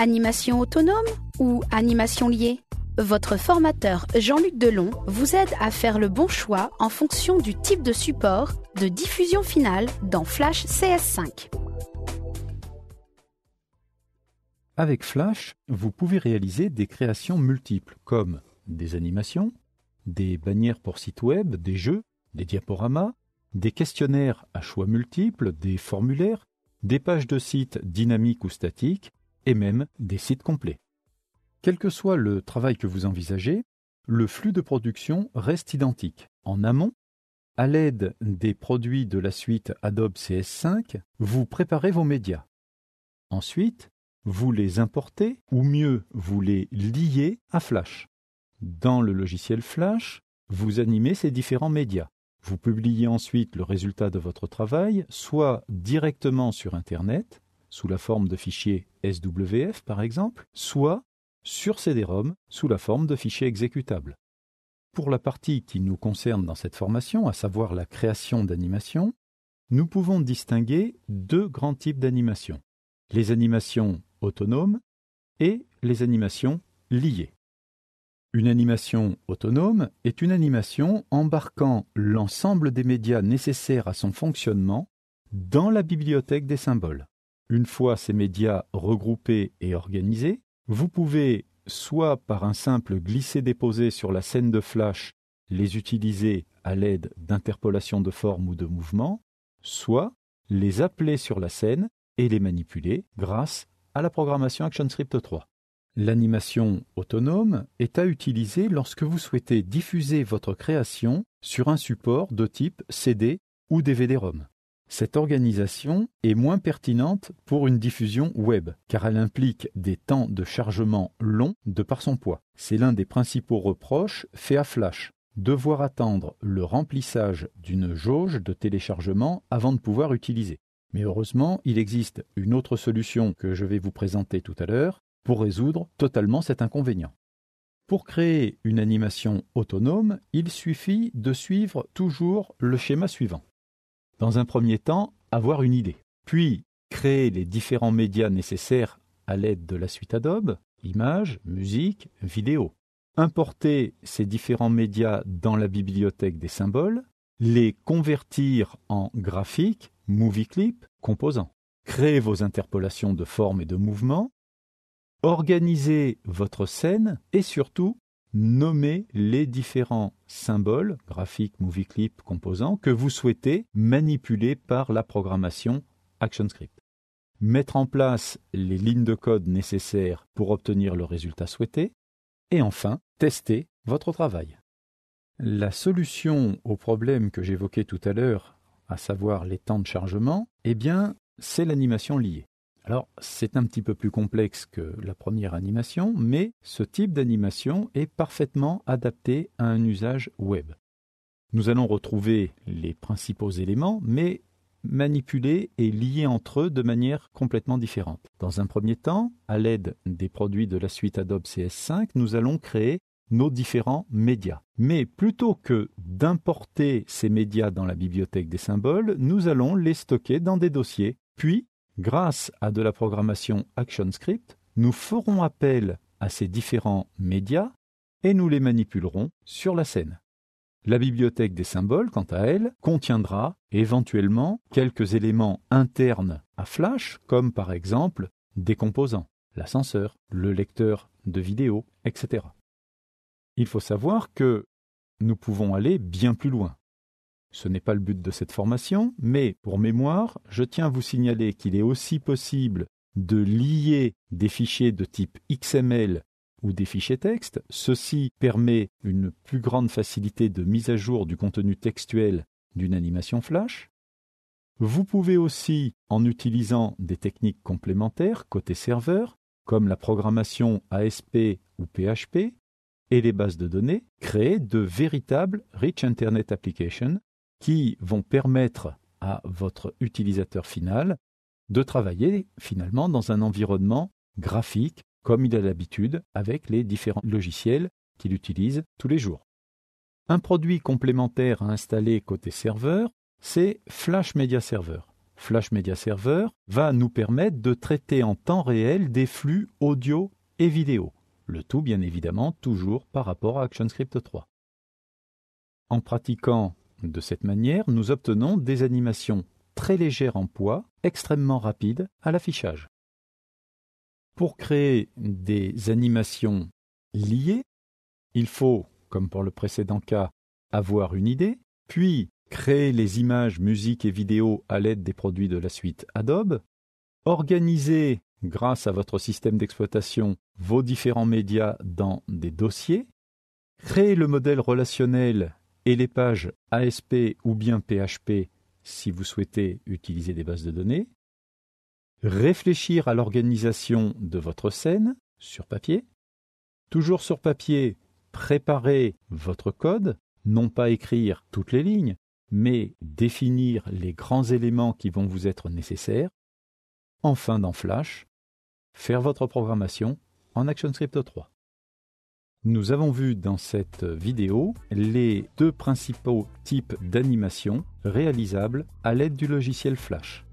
animation autonome ou animation liée Votre formateur Jean-Luc Delon vous aide à faire le bon choix en fonction du type de support de diffusion finale dans Flash CS5. Avec Flash, vous pouvez réaliser des créations multiples comme des animations, des bannières pour sites web, des jeux, des diaporamas, des questionnaires à choix multiples, des formulaires, des pages de sites dynamiques ou statiques, et même des sites complets. Quel que soit le travail que vous envisagez, le flux de production reste identique. En amont, à l'aide des produits de la suite Adobe CS5, vous préparez vos médias. Ensuite, vous les importez, ou mieux, vous les liez à Flash. Dans le logiciel Flash, vous animez ces différents médias. Vous publiez ensuite le résultat de votre travail, soit directement sur Internet, sous la forme de fichiers SWF par exemple, soit sur CD-ROM sous la forme de fichiers exécutables. Pour la partie qui nous concerne dans cette formation, à savoir la création d'animations, nous pouvons distinguer deux grands types d'animations, les animations autonomes et les animations liées. Une animation autonome est une animation embarquant l'ensemble des médias nécessaires à son fonctionnement dans la bibliothèque des symboles une fois ces médias regroupés et organisés, vous pouvez, soit par un simple glisser-déposer sur la scène de flash, les utiliser à l'aide d'interpolations de forme ou de mouvement, soit les appeler sur la scène et les manipuler grâce à la programmation ActionScript 3. L'animation autonome est à utiliser lorsque vous souhaitez diffuser votre création sur un support de type CD ou DVD-ROM cette organisation est moins pertinente pour une diffusion web, car elle implique des temps de chargement longs de par son poids. C'est l'un des principaux reproches faits à Flash. Devoir attendre le remplissage d'une jauge de téléchargement avant de pouvoir utiliser. Mais heureusement, il existe une autre solution que je vais vous présenter tout à l'heure pour résoudre totalement cet inconvénient. Pour créer une animation autonome, il suffit de suivre toujours le schéma suivant dans un premier temps, avoir une idée, puis créer les différents médias nécessaires à l'aide de la suite Adobe, images, musique, vidéo, importer ces différents médias dans la bibliothèque des symboles, les convertir en graphiques, movie clips, composants, créer vos interpolations de forme et de mouvement, organiser votre scène et surtout nommer les différents symboles, graphiques, movie clips, composants, que vous souhaitez manipuler par la programmation ActionScript. Mettre en place les lignes de code nécessaires pour obtenir le résultat souhaité. Et enfin, tester votre travail. La solution au problème que j'évoquais tout à l'heure, à savoir les temps de chargement, eh bien, c'est l'animation liée. Alors, c'est un petit peu plus complexe que la première animation, mais ce type d'animation est parfaitement adapté à un usage web. Nous allons retrouver les principaux éléments, mais manipulés et liés entre eux de manière complètement différente. Dans un premier temps, à l'aide des produits de la suite Adobe CS5, nous allons créer nos différents médias. Mais plutôt que d'importer ces médias dans la bibliothèque des symboles, nous allons les stocker dans des dossiers, puis grâce à de la programmation ActionScript, nous ferons appel à ces différents médias et nous les manipulerons sur la scène. La bibliothèque des symboles, quant à elle, contiendra éventuellement quelques éléments internes à Flash, comme par exemple des composants, l'ascenseur, le lecteur de vidéo, etc. Il faut savoir que nous pouvons aller bien plus loin. Ce n'est pas le but de cette formation, mais pour mémoire, je tiens à vous signaler qu'il est aussi possible de lier des fichiers de type XML ou des fichiers texte. Ceci permet une plus grande facilité de mise à jour du contenu textuel d'une animation flash. Vous pouvez aussi, en utilisant des techniques complémentaires côté serveur, comme la programmation ASP ou PHP, et les bases de données, créer de véritables Rich Internet Applications qui vont permettre à votre utilisateur final de travailler finalement dans un environnement graphique comme il a l'habitude avec les différents logiciels qu'il utilise tous les jours. Un produit complémentaire à installer côté serveur, c'est Flash Media Server. Flash Media Server va nous permettre de traiter en temps réel des flux audio et vidéo. Le tout, bien évidemment, toujours par rapport à ActionScript 3. En pratiquant de cette manière, nous obtenons des animations très légères en poids, extrêmement rapides à l'affichage. Pour créer des animations liées, il faut, comme pour le précédent cas, avoir une idée, puis créer les images, musique et vidéos à l'aide des produits de la suite Adobe, organiser, grâce à votre système d'exploitation, vos différents médias dans des dossiers, créer le modèle relationnel et les pages ASP ou bien PHP si vous souhaitez utiliser des bases de données, réfléchir à l'organisation de votre scène sur papier, toujours sur papier, préparer votre code, non pas écrire toutes les lignes, mais définir les grands éléments qui vont vous être nécessaires, enfin dans Flash, faire votre programmation en ActionScript 3. Nous avons vu dans cette vidéo les deux principaux types d'animations réalisables à l'aide du logiciel Flash.